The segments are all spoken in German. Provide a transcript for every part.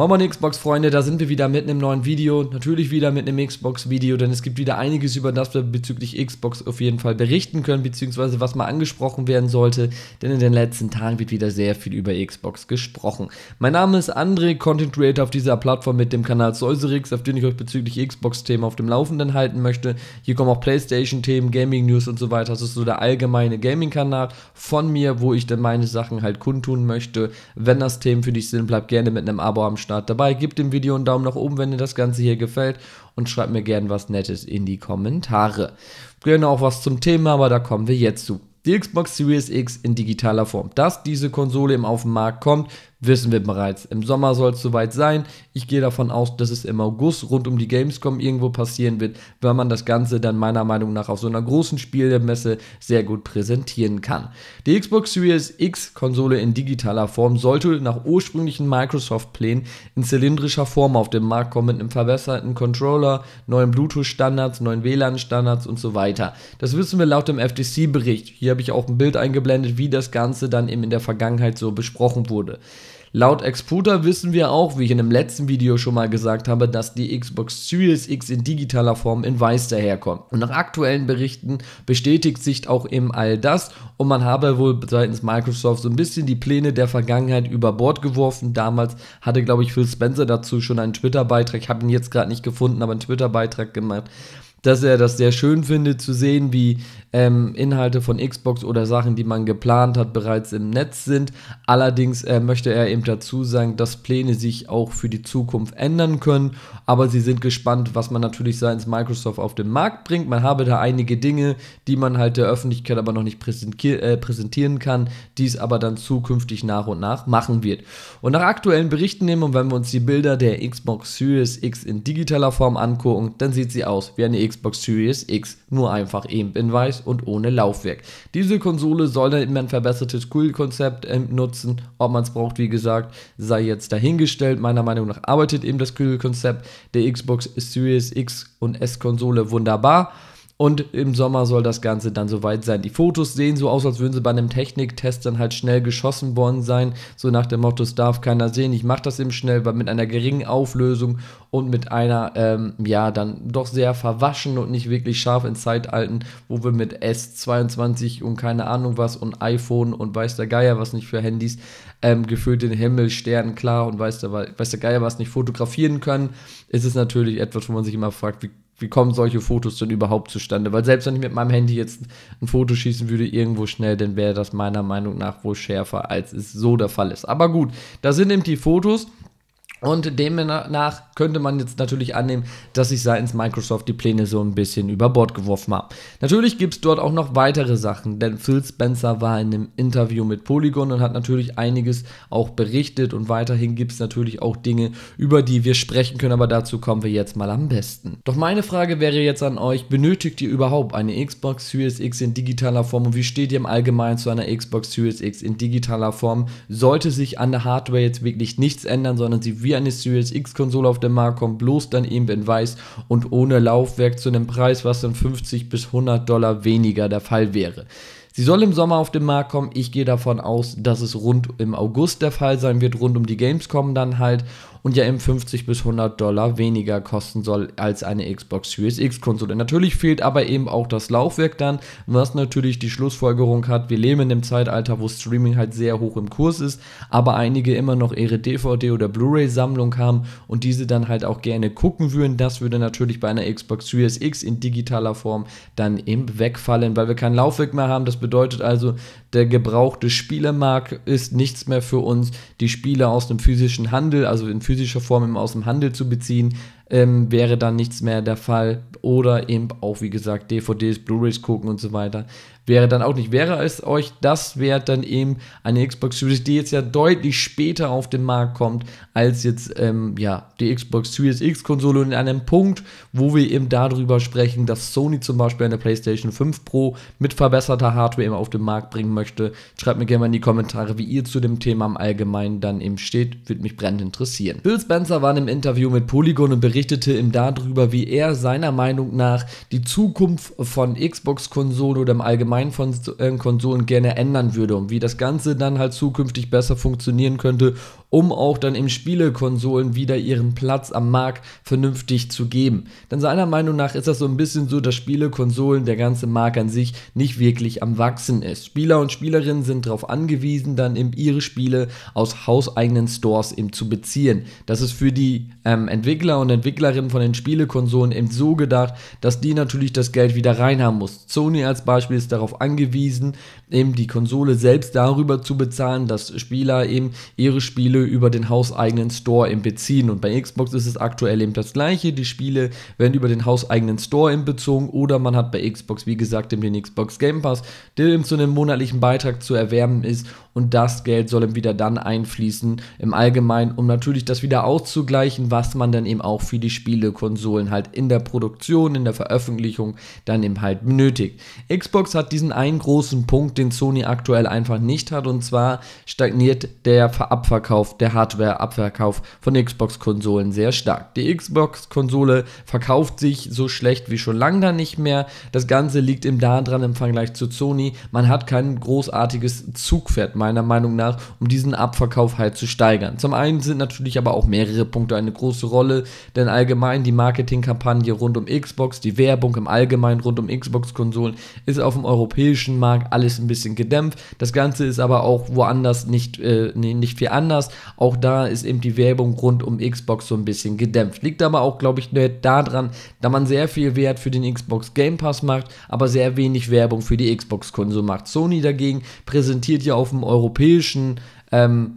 Moin Moin Xbox-Freunde, da sind wir wieder mit einem neuen Video, natürlich wieder mit einem Xbox-Video, denn es gibt wieder einiges, über das wir bezüglich Xbox auf jeden Fall berichten können, beziehungsweise was mal angesprochen werden sollte, denn in den letzten Tagen wird wieder sehr viel über Xbox gesprochen. Mein Name ist André, Content Creator auf dieser Plattform mit dem Kanal Säuserix, auf den ich euch bezüglich Xbox-Themen auf dem Laufenden halten möchte. Hier kommen auch Playstation-Themen, Gaming-News und so weiter, das ist so der allgemeine Gaming-Kanal von mir, wo ich dann meine Sachen halt kundtun möchte. Wenn das Themen für dich sind, bleib gerne mit einem Abo am Start Start dabei. Gebt dem Video einen Daumen nach oben, wenn dir das Ganze hier gefällt und schreibt mir gerne was Nettes in die Kommentare. Gerne auch was zum Thema, aber da kommen wir jetzt zu. Die Xbox Series X in digitaler Form. Dass diese Konsole im auf den Markt kommt, wissen wir bereits. Im Sommer soll es soweit sein. Ich gehe davon aus, dass es im August rund um die Gamescom irgendwo passieren wird, weil man das Ganze dann meiner Meinung nach auf so einer großen Spielmesse sehr gut präsentieren kann. Die Xbox Series X-Konsole in digitaler Form sollte nach ursprünglichen Microsoft-Plänen in zylindrischer Form auf den Markt kommen mit einem verbesserten Controller, neuen Bluetooth-Standards, neuen WLAN-Standards und so weiter. Das wissen wir laut dem FTC-Bericht. Hier habe ich auch ein Bild eingeblendet, wie das Ganze dann eben in der Vergangenheit so besprochen wurde. Laut Exputer wissen wir auch, wie ich in dem letzten Video schon mal gesagt habe, dass die Xbox Series X in digitaler Form in weiß daherkommt. Und nach aktuellen Berichten bestätigt sich auch eben all das und man habe wohl seitens Microsoft so ein bisschen die Pläne der Vergangenheit über Bord geworfen. Damals hatte, glaube ich, Phil Spencer dazu schon einen Twitter-Beitrag, ich habe ihn jetzt gerade nicht gefunden, aber einen Twitter-Beitrag gemacht dass er das sehr schön findet zu sehen, wie ähm, Inhalte von Xbox oder Sachen, die man geplant hat, bereits im Netz sind. Allerdings äh, möchte er eben dazu sagen, dass Pläne sich auch für die Zukunft ändern können, aber sie sind gespannt, was man natürlich seitens Microsoft auf den Markt bringt. Man habe da einige Dinge, die man halt der Öffentlichkeit aber noch nicht äh, präsentieren kann, die es aber dann zukünftig nach und nach machen wird. Und nach aktuellen Berichten nehmen und wenn wir uns die Bilder der Xbox Series X in digitaler Form angucken, dann sieht sie aus wie eine Xbox Series X, nur einfach eben in weiß und ohne Laufwerk. Diese Konsole soll dann eben ein verbessertes Kühlkonzept ähm, nutzen. Ob man es braucht, wie gesagt, sei jetzt dahingestellt. Meiner Meinung nach arbeitet eben das Kühlkonzept der Xbox Series X und S-Konsole wunderbar. Und im Sommer soll das Ganze dann soweit sein. Die Fotos sehen so aus, als würden sie bei einem Techniktest dann halt schnell geschossen worden sein. So nach dem Motto, es darf keiner sehen. Ich mache das eben schnell, weil mit einer geringen Auflösung und mit einer, ähm, ja, dann doch sehr verwaschen und nicht wirklich scharf in Zeitalten, wo wir mit S22 und keine Ahnung was und iPhone und weiß der Geier was nicht für Handys ähm, gefühlt den Himmel klar und weiß der, weiß der Geier was nicht fotografieren können, ist es natürlich etwas, wo man sich immer fragt, wie wie kommen solche Fotos denn überhaupt zustande? Weil selbst wenn ich mit meinem Handy jetzt ein Foto schießen würde, irgendwo schnell, dann wäre das meiner Meinung nach wohl schärfer, als es so der Fall ist. Aber gut, da sind eben die Fotos. Und demnach könnte man jetzt natürlich annehmen, dass sich seitens Microsoft die Pläne so ein bisschen über Bord geworfen haben. Natürlich gibt es dort auch noch weitere Sachen, denn Phil Spencer war in einem Interview mit Polygon und hat natürlich einiges auch berichtet und weiterhin gibt es natürlich auch Dinge, über die wir sprechen können, aber dazu kommen wir jetzt mal am besten. Doch meine Frage wäre jetzt an euch, benötigt ihr überhaupt eine Xbox Series X in digitaler Form und wie steht ihr im Allgemeinen zu einer Xbox Series X in digitaler Form? Sollte sich an der Hardware jetzt wirklich nichts ändern, sondern sie wird wie eine Series X-Konsole auf den Markt kommt, bloß dann eben in weiß und ohne Laufwerk zu einem Preis, was dann 50 bis 100 Dollar weniger der Fall wäre. Sie soll im Sommer auf den Markt kommen. Ich gehe davon aus, dass es rund im August der Fall sein wird, rund um die Gamescom dann halt und ja eben 50 bis 100 Dollar weniger kosten soll als eine Xbox Series X-Konsole. Natürlich fehlt aber eben auch das Laufwerk dann, was natürlich die Schlussfolgerung hat, wir leben in einem Zeitalter, wo Streaming halt sehr hoch im Kurs ist, aber einige immer noch ihre DVD- oder Blu-ray-Sammlung haben und diese dann halt auch gerne gucken würden. Das würde natürlich bei einer Xbox Series X in digitaler Form dann eben wegfallen, weil wir kein Laufwerk mehr haben. Das bedeutet also, der gebrauchte Spielermarkt ist nichts mehr für uns. Die Spiele aus dem physischen Handel, also in physischer Form aus dem Handel zu beziehen, ähm, wäre dann nichts mehr der Fall. Oder eben auch, wie gesagt, DVDs, Blu-rays gucken und so weiter wäre dann auch nicht. Wäre es euch das wert, dann eben eine Xbox Series, die jetzt ja deutlich später auf den Markt kommt, als jetzt ähm, ja, die Xbox Series X-Konsole und an einem Punkt, wo wir eben darüber sprechen, dass Sony zum Beispiel eine PlayStation 5 Pro mit verbesserter Hardware eben auf den Markt bringen möchte. Schreibt mir gerne mal in die Kommentare, wie ihr zu dem Thema im Allgemeinen dann eben steht. Würde mich brennend interessieren. Bill Spencer war in einem Interview mit Polygon und berichtete ihm darüber, wie er seiner Meinung nach die Zukunft von Xbox-Konsolen oder im Allgemeinen Design von äh, Konsolen gerne ändern würde und wie das Ganze dann halt zukünftig besser funktionieren könnte um auch dann im Spielekonsolen wieder ihren Platz am Markt vernünftig zu geben. Denn seiner Meinung nach ist das so ein bisschen so, dass Spielekonsolen, der ganze Markt an sich, nicht wirklich am Wachsen ist. Spieler und Spielerinnen sind darauf angewiesen, dann eben ihre Spiele aus hauseigenen Stores eben zu beziehen. Das ist für die ähm, Entwickler und Entwicklerinnen von den Spielekonsolen eben so gedacht, dass die natürlich das Geld wieder reinhaben muss. Sony als Beispiel ist darauf angewiesen, eben die Konsole selbst darüber zu bezahlen, dass Spieler eben ihre Spiele Spiele über den hauseigenen Store eben beziehen. Und bei Xbox ist es aktuell eben das gleiche. Die Spiele werden über den hauseigenen Store eben bezogen oder man hat bei Xbox, wie gesagt, eben den Xbox Game Pass, der eben zu einem monatlichen Beitrag zu erwerben ist und das Geld soll eben wieder dann einfließen im Allgemeinen, um natürlich das wieder auszugleichen, was man dann eben auch für die Spielekonsolen halt in der Produktion, in der Veröffentlichung dann eben halt benötigt. Xbox hat diesen einen großen Punkt, den Sony aktuell einfach nicht hat und zwar stagniert der Abverkauf, der Hardware-Abverkauf von Xbox-Konsolen sehr stark. Die Xbox-Konsole verkauft sich so schlecht wie schon lange dann nicht mehr. Das Ganze liegt eben daran im Vergleich zu Sony, man hat kein großartiges Zugpferd meiner Meinung nach, um diesen Abverkauf halt zu steigern. Zum einen sind natürlich aber auch mehrere Punkte eine große Rolle, denn allgemein die Marketingkampagne rund um Xbox, die Werbung im Allgemeinen rund um Xbox-Konsolen ist auf dem europäischen Markt alles ein bisschen gedämpft. Das Ganze ist aber auch woanders nicht, äh, nee, nicht viel anders. Auch da ist eben die Werbung rund um Xbox so ein bisschen gedämpft. Liegt aber auch, glaube ich, daran, da man sehr viel Wert für den Xbox Game Pass macht, aber sehr wenig Werbung für die Xbox-Konsole macht. Sony dagegen präsentiert ja auf dem europäischen ähm,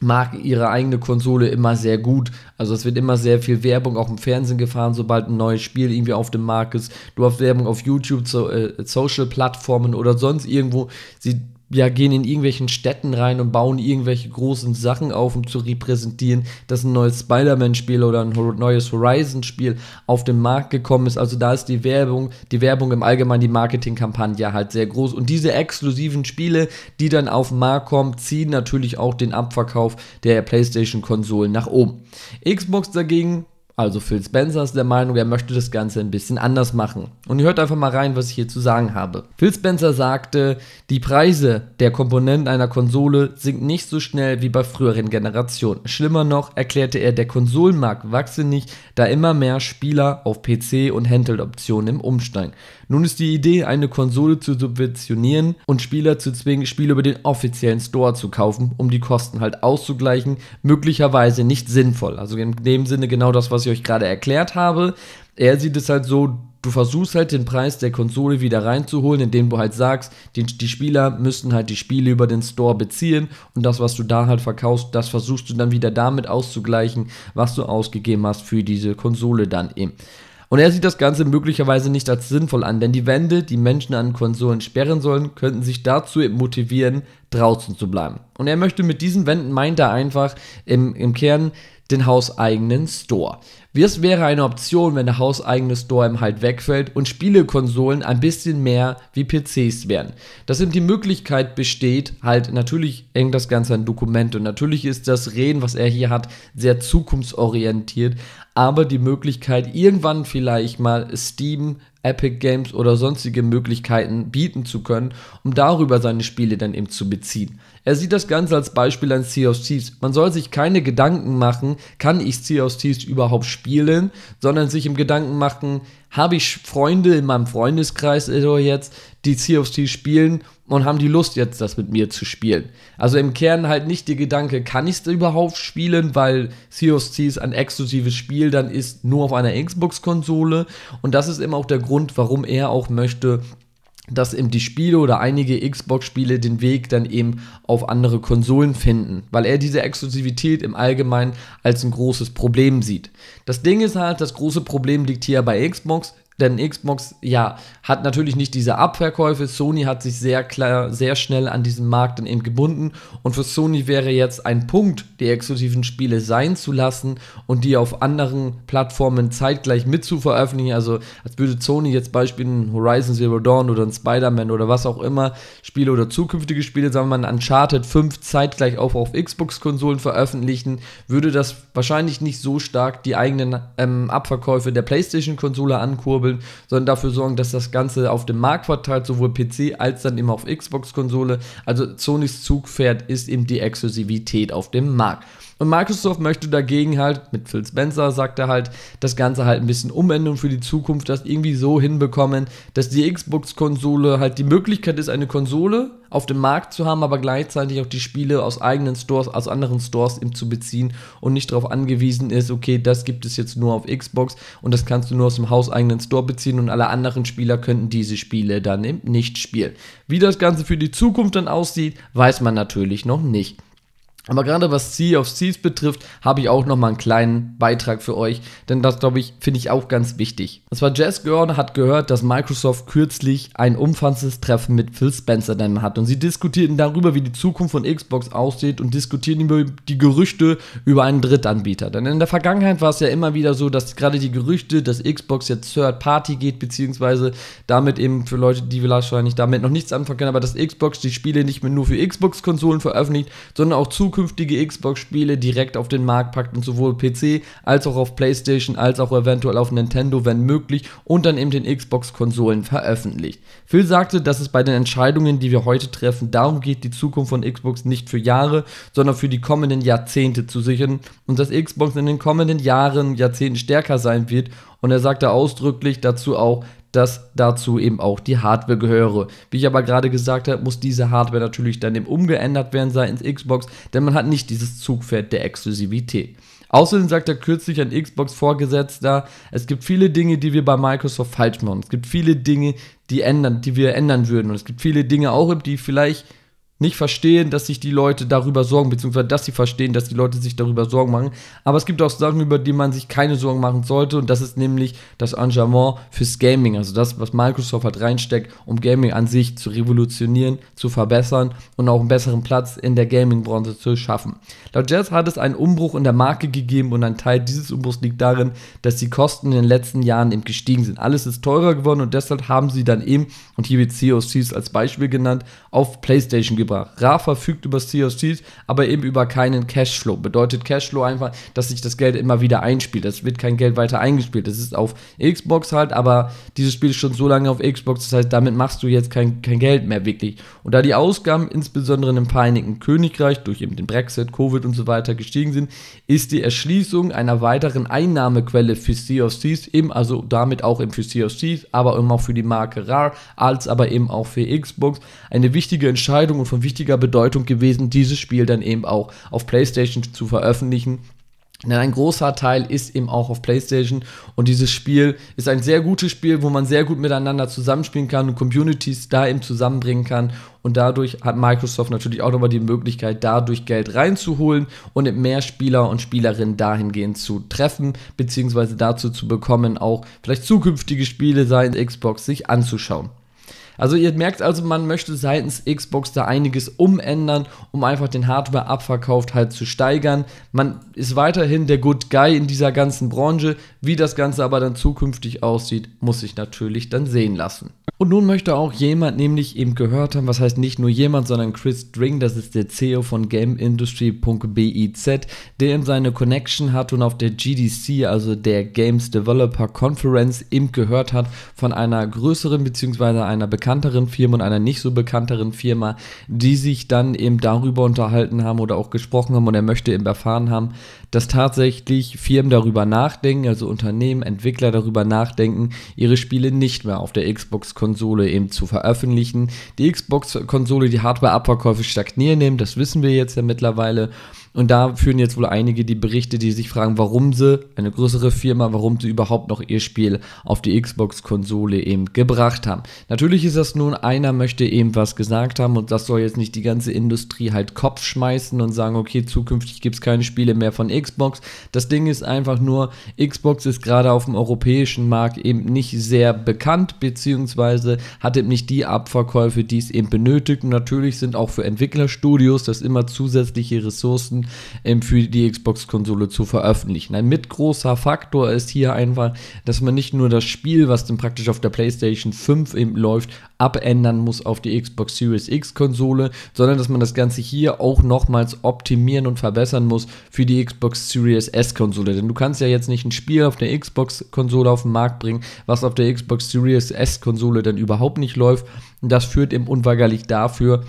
mag ihre eigene Konsole immer sehr gut. Also es wird immer sehr viel Werbung auch im Fernsehen gefahren, sobald ein neues Spiel irgendwie auf dem Markt ist. Du hast Werbung auf YouTube, so, äh, Social-Plattformen oder sonst irgendwo. Sie ja, gehen in irgendwelchen Städten rein und bauen irgendwelche großen Sachen auf, um zu repräsentieren, dass ein neues Spider-Man-Spiel oder ein neues Horizon-Spiel auf den Markt gekommen ist. Also da ist die Werbung, die Werbung im Allgemeinen, die Marketingkampagne halt sehr groß. Und diese exklusiven Spiele, die dann auf den Markt kommen, ziehen natürlich auch den Abverkauf der PlayStation-Konsolen nach oben. Xbox dagegen also Phil Spencer ist der Meinung, er möchte das Ganze ein bisschen anders machen. Und ihr hört einfach mal rein, was ich hier zu sagen habe. Phil Spencer sagte, die Preise der Komponenten einer Konsole sinken nicht so schnell wie bei früheren Generationen. Schlimmer noch, erklärte er, der Konsolenmarkt wachse nicht, da immer mehr Spieler auf PC und Handheld-Optionen im Umsteigen. Nun ist die Idee, eine Konsole zu subventionieren und Spieler zu zwingen, Spiele über den offiziellen Store zu kaufen, um die Kosten halt auszugleichen, möglicherweise nicht sinnvoll. Also in dem Sinne genau das, was ich euch gerade erklärt habe. Er sieht es halt so, du versuchst halt den Preis der Konsole wieder reinzuholen, indem du halt sagst, die, die, Spieler müssen halt die Spiele über den Store beziehen und das, was du da halt verkaufst, das versuchst du dann wieder damit auszugleichen, was du ausgegeben hast für diese Konsole dann eben. Und er sieht das Ganze möglicherweise nicht als sinnvoll an, denn die Wände, die Menschen an Konsolen sperren sollen, könnten sich dazu motivieren, draußen zu bleiben. Und er möchte mit diesen Wänden, meint er einfach, im, im Kern den hauseigenen Store. Das wäre eine Option, wenn der hauseigene Store Storm halt wegfällt und Spielekonsolen ein bisschen mehr wie PCs werden. Dass eben die Möglichkeit besteht, halt natürlich hängt das Ganze an Dokumente und natürlich ist das Reden, was er hier hat, sehr zukunftsorientiert, aber die Möglichkeit, irgendwann vielleicht mal Steam, Epic Games oder sonstige Möglichkeiten bieten zu können, um darüber seine Spiele dann eben zu beziehen. Er sieht das Ganze als Beispiel an Sea of Thieves. Man soll sich keine Gedanken machen, kann ich Sea of Thieves überhaupt spielen, sondern sich im Gedanken machen, habe ich Freunde in meinem Freundeskreis also jetzt, die Sea of Thieves spielen und haben die Lust jetzt, das mit mir zu spielen. Also im Kern halt nicht die Gedanke, kann ich es überhaupt spielen, weil Sea of Thieves ein exklusives Spiel dann ist, nur auf einer Xbox-Konsole. Und das ist immer auch der Grund, warum er auch möchte, dass eben die Spiele oder einige Xbox-Spiele den Weg dann eben auf andere Konsolen finden, weil er diese Exklusivität im Allgemeinen als ein großes Problem sieht. Das Ding ist halt, das große Problem liegt hier bei Xbox, denn Xbox, ja, hat natürlich nicht diese Abverkäufe. Sony hat sich sehr klar, sehr schnell an diesen Markt dann eben gebunden. Und für Sony wäre jetzt ein Punkt, die exklusiven Spiele sein zu lassen und die auf anderen Plattformen zeitgleich mit zu veröffentlichen. Also, als würde Sony jetzt beispielsweise Horizon Zero Dawn oder ein Spider-Man oder was auch immer Spiele oder zukünftige Spiele, sagen wir mal, Uncharted 5 zeitgleich auch auf Xbox-Konsolen veröffentlichen, würde das wahrscheinlich nicht so stark die eigenen ähm, Abverkäufe der PlayStation-Konsole ankurbeln ankurbeln, sondern dafür sorgen, dass das Ganze auf dem Markt verteilt, sowohl PC als dann eben auf Xbox-Konsole. Also Sonys Zugpferd ist eben die Exklusivität auf dem Markt. Und Microsoft möchte dagegen halt, mit Phil Spencer sagt er halt, das Ganze halt ein bisschen umändern für die Zukunft, das irgendwie so hinbekommen, dass die Xbox-Konsole halt die Möglichkeit ist, eine Konsole auf dem Markt zu haben, aber gleichzeitig auch die Spiele aus eigenen Stores, aus anderen Stores eben zu beziehen und nicht darauf angewiesen ist, okay, das gibt es jetzt nur auf Xbox und das kannst du nur aus dem hauseigenen Store beziehen und alle anderen Spieler könnten diese Spiele dann eben nicht spielen. Wie das Ganze für die Zukunft dann aussieht, weiß man natürlich noch nicht. Aber gerade was Sea of Seas betrifft, habe ich auch nochmal einen kleinen Beitrag für euch, denn das, glaube ich, finde ich auch ganz wichtig. Und zwar Jess Gern hat gehört, dass Microsoft kürzlich ein umfassendes Treffen mit Phil Spencer dann hat und sie diskutierten darüber, wie die Zukunft von Xbox aussieht und diskutierten über die Gerüchte über einen Drittanbieter. Denn in der Vergangenheit war es ja immer wieder so, dass gerade die Gerüchte, dass Xbox jetzt Third Party geht, beziehungsweise damit eben für Leute, die wahrscheinlich damit noch nichts anfangen können, aber dass Xbox die Spiele nicht mehr nur für Xbox-Konsolen veröffentlicht, sondern auch zu zukünftige Xbox-Spiele direkt auf den Markt packt und sowohl PC als auch auf PlayStation als auch eventuell auf Nintendo, wenn möglich, und dann eben den Xbox-Konsolen veröffentlicht. Phil sagte, dass es bei den Entscheidungen, die wir heute treffen, darum geht, die Zukunft von Xbox nicht für Jahre, sondern für die kommenden Jahrzehnte zu sichern und dass Xbox in den kommenden Jahren, Jahrzehnten stärker sein wird. Und er sagte ausdrücklich dazu auch, dass dazu eben auch die Hardware gehöre. Wie ich aber gerade gesagt habe, muss diese Hardware natürlich dann eben umgeändert werden seitens Xbox, denn man hat nicht dieses Zugpferd der Exklusivität. Außerdem sagt er kürzlich ein Xbox-Vorgesetzter, es gibt viele Dinge, die wir bei Microsoft falsch machen. Es gibt viele Dinge, die, ändern, die wir ändern würden. Und es gibt viele Dinge auch, die vielleicht nicht verstehen, dass sich die Leute darüber sorgen, beziehungsweise dass sie verstehen, dass die Leute sich darüber Sorgen machen. Aber es gibt auch Sachen, über die man sich keine Sorgen machen sollte, und das ist nämlich das Engagement fürs Gaming, also das, was Microsoft hat reinsteckt, um Gaming an sich zu revolutionieren, zu verbessern und auch einen besseren Platz in der gaming bronze zu schaffen. Laut Jazz hat es einen Umbruch in der Marke gegeben und ein Teil dieses Umbruchs liegt darin, dass die Kosten in den letzten Jahren eben gestiegen sind. Alles ist teurer geworden und deshalb haben sie dann eben, und hier wird COCs als Beispiel genannt, auf PlayStation gebracht Reba. Ra verfügt über COCs, aber eben über keinen Cashflow. Bedeutet Cashflow einfach, dass sich das Geld immer wieder einspielt. Es wird kein Geld weiter eingespielt. Das ist auf Xbox halt, aber dieses Spiel ist schon so lange auf Xbox. Das heißt, damit machst du jetzt kein, kein Geld mehr wirklich. Und da die Ausgaben insbesondere im Vereinigten Königreich durch eben den Brexit, Covid und so weiter gestiegen sind, ist die Erschließung einer weiteren Einnahmequelle für COCs eben, also damit auch eben für COCs, aber immer auch für die Marke RAR, als aber eben auch für Xbox eine wichtige Entscheidung und von wichtiger Bedeutung gewesen, dieses Spiel dann eben auch auf PlayStation zu veröffentlichen. Denn ein großer Teil ist eben auch auf PlayStation und dieses Spiel ist ein sehr gutes Spiel, wo man sehr gut miteinander zusammenspielen kann und Communities da eben zusammenbringen kann. Und dadurch hat Microsoft natürlich auch nochmal die Möglichkeit, dadurch Geld reinzuholen und mehr Spieler und Spielerinnen dahingehend zu treffen, beziehungsweise dazu zu bekommen, auch vielleicht zukünftige Spiele sei es Xbox sich anzuschauen. Also ihr merkt also, man möchte seitens Xbox da einiges umändern, um einfach den Hardware-Abverkauf halt zu steigern. Man ist weiterhin der Good Guy in dieser ganzen Branche. Wie das Ganze aber dann zukünftig aussieht, muss sich natürlich dann sehen lassen. Und nun möchte auch jemand nämlich eben gehört haben, was heißt nicht nur jemand, sondern Chris Dring, das ist der CEO von GameIndustry.biz, der eben seine Connection hat und auf der GDC, also der Games Developer Conference, eben gehört hat von einer größeren bzw. einer bekannteren Firma und einer nicht so bekannteren Firma, die sich dann eben darüber unterhalten haben oder auch gesprochen haben und er möchte eben erfahren haben, dass tatsächlich Firmen darüber nachdenken, also Unternehmen, Entwickler darüber nachdenken, ihre Spiele nicht mehr auf der Xbox Xbox-Konsole eben zu veröffentlichen. Die Xbox-Konsole, die Hardware-Abverkäufe stagnieren eben, das wissen wir jetzt ja mittlerweile. Und da führen jetzt wohl einige die Berichte, die sich fragen, warum sie, eine größere Firma, warum sie überhaupt noch ihr Spiel auf die Xbox-Konsole eben gebracht haben. Natürlich ist das nun, einer möchte eben was gesagt haben und das soll jetzt nicht die ganze Industrie halt Kopf schmeißen und sagen, okay, zukünftig gibt es keine Spiele mehr von Xbox. Das Ding ist einfach nur, Xbox ist gerade auf dem europäischen Markt eben nicht sehr bekannt, beziehungsweise hat eben nicht die Abverkäufe, die es eben benötigt. Und natürlich sind auch für Entwicklerstudios das immer zusätzliche Ressourcen, Anführungsstrichen ähm, für die Xbox-Konsole zu veröffentlichen. Ein mit großer Faktor ist hier einfach, dass man nicht nur das Spiel, was dann praktisch auf der PlayStation 5 eben läuft, abändern muss auf die Xbox Series X-Konsole, sondern dass man das Ganze hier auch nochmals optimieren und verbessern muss für die Xbox Series S-Konsole. Denn du kannst ja jetzt nicht ein Spiel auf der Xbox-Konsole auf den Markt bringen, was auf der Xbox Series S-Konsole dann überhaupt nicht läuft. Und das führt eben unweigerlich dafür,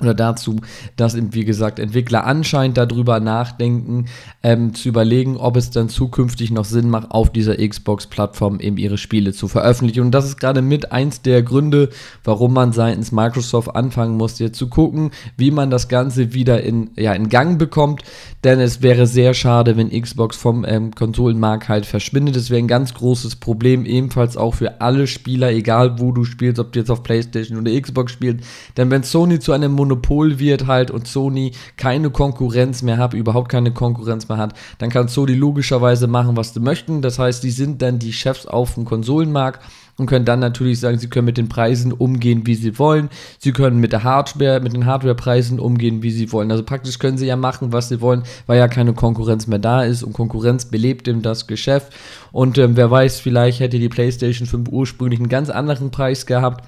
oder dazu, dass, wie gesagt, Entwickler anscheinend darüber nachdenken, ähm, zu überlegen, ob es dann zukünftig noch Sinn macht, auf dieser Xbox-Plattform eben ihre Spiele zu veröffentlichen. Und das ist gerade mit eins der Gründe, warum man seitens Microsoft anfangen muss, jetzt zu gucken, wie man das Ganze wieder in, ja, in Gang bekommt. Denn es wäre sehr schade, wenn Xbox vom ähm, Konsolenmarkt halt verschwindet. Es wäre ein ganz großes Problem, ebenfalls auch für alle Spieler, egal wo du spielst, ob du jetzt auf PlayStation oder Xbox spielst. Denn wenn Sony zu einem Monopol Monopol wird halt und Sony keine Konkurrenz mehr hat, überhaupt keine Konkurrenz mehr hat, dann kann Sony logischerweise machen, was sie möchten. Das heißt, die sind dann die Chefs auf dem Konsolenmarkt und können dann natürlich sagen, sie können mit den Preisen umgehen, wie sie wollen. Sie können mit der Hardware, mit den Hardwarepreisen umgehen, wie sie wollen. Also praktisch können sie ja machen, was sie wollen, weil ja keine Konkurrenz mehr da ist und Konkurrenz belebt eben das Geschäft. Und ähm, wer weiß, vielleicht hätte die PlayStation 5 ursprünglich einen ganz anderen Preis gehabt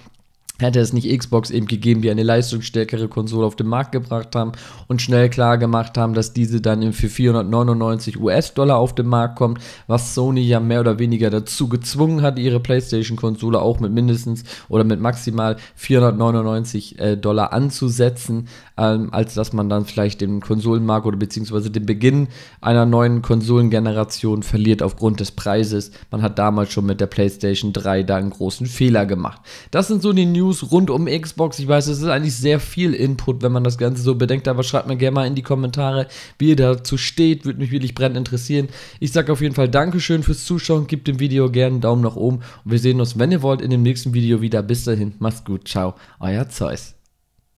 hätte es nicht Xbox eben gegeben, die eine leistungsstärkere Konsole auf den Markt gebracht haben und schnell klar gemacht haben, dass diese dann für 499 US-Dollar auf den Markt kommt, was Sony ja mehr oder weniger dazu gezwungen hat, ihre PlayStation-Konsole auch mit mindestens oder mit maximal 499 äh, Dollar anzusetzen, ähm, als dass man dann vielleicht den Konsolenmarkt oder beziehungsweise den Beginn einer neuen Konsolengeneration verliert aufgrund des Preises. Man hat damals schon mit der PlayStation 3 da einen großen Fehler gemacht. Das sind so die News News rund um Xbox. Ich weiß, es ist eigentlich sehr viel Input, wenn man das Ganze so bedenkt, aber schreibt mir gerne mal in die Kommentare, wie ihr dazu steht. Würde mich wirklich brennend interessieren. Ich sage auf jeden Fall Dankeschön fürs Zuschauen. Gebt dem Video gerne einen Daumen nach oben und wir sehen uns, wenn ihr wollt, in dem nächsten Video wieder. Bis dahin, macht's gut, ciao, euer Zeus.